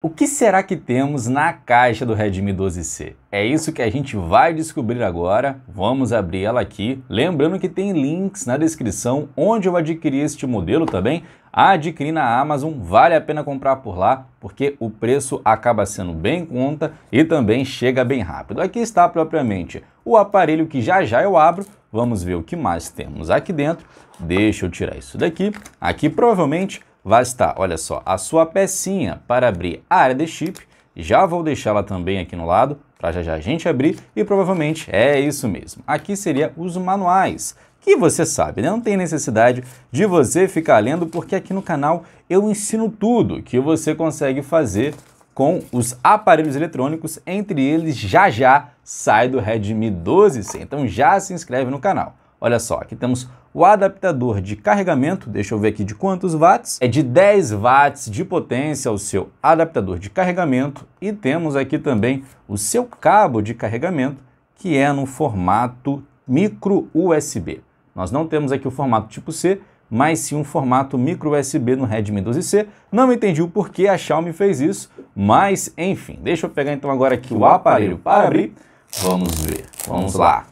O que será que temos na caixa do Redmi 12C? É isso que a gente vai descobrir agora, vamos abrir ela aqui. Lembrando que tem links na descrição onde eu adquiri este modelo também. Adquiri na Amazon, vale a pena comprar por lá, porque o preço acaba sendo bem conta e também chega bem rápido. Aqui está propriamente o aparelho que já já eu abro, vamos ver o que mais temos aqui dentro. Deixa eu tirar isso daqui. Aqui provavelmente vai estar, olha só, a sua pecinha para abrir a área de chip. Já vou deixá-la também aqui no lado, para já já a gente abrir, e provavelmente é isso mesmo. Aqui seria os manuais, que você sabe, né? não tem necessidade de você ficar lendo, porque aqui no canal eu ensino tudo que você consegue fazer com os aparelhos eletrônicos, entre eles já já sai do Redmi 12C. Então já se inscreve no canal. Olha só, aqui temos o adaptador de carregamento, deixa eu ver aqui de quantos watts, é de 10 watts de potência o seu adaptador de carregamento e temos aqui também o seu cabo de carregamento que é no formato micro USB. Nós não temos aqui o formato tipo C, mas sim um formato micro USB no Redmi 12C. Não entendi o porquê a Xiaomi fez isso, mas enfim. Deixa eu pegar então agora aqui o aparelho para abrir. Vamos ver, vamos lá.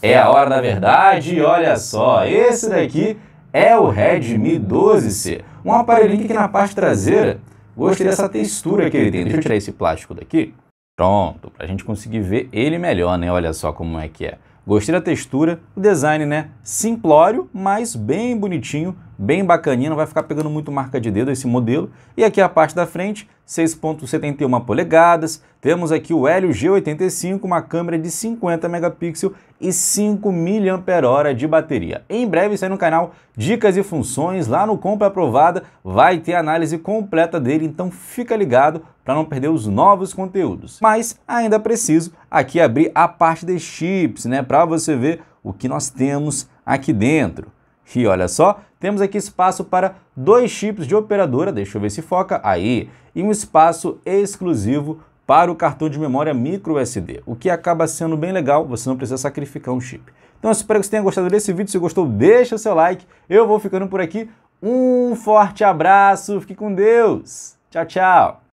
É a hora da verdade e olha só, esse daqui é o Redmi 12C, um aparelhinho que na parte traseira gostei dessa textura que ele tem. Deixa eu tirar esse plástico daqui. Pronto, para a gente conseguir ver ele melhor, né? Olha só como é que é. Gostei da textura, o design, né? Simplório, mas bem bonitinho, bem bacaninha, não vai ficar pegando muito marca de dedo esse modelo. E aqui a parte da frente, 6.71 polegadas, temos aqui o Helio G85, uma câmera de 50 megapixels e 5 mAh de bateria. Em breve sai no canal dicas e funções, lá no Compra Aprovada vai ter análise completa dele, então fica ligado para não perder os novos conteúdos. Mas ainda preciso aqui abrir a parte de chips, né, para você ver o que nós temos aqui dentro. E olha só, temos aqui espaço para dois chips de operadora, deixa eu ver se foca, aí, e um espaço exclusivo para o cartão de memória micro SD, o que acaba sendo bem legal, você não precisa sacrificar um chip. Então eu espero que você tenha gostado desse vídeo, se gostou deixa seu like, eu vou ficando por aqui, um forte abraço, fique com Deus, tchau, tchau!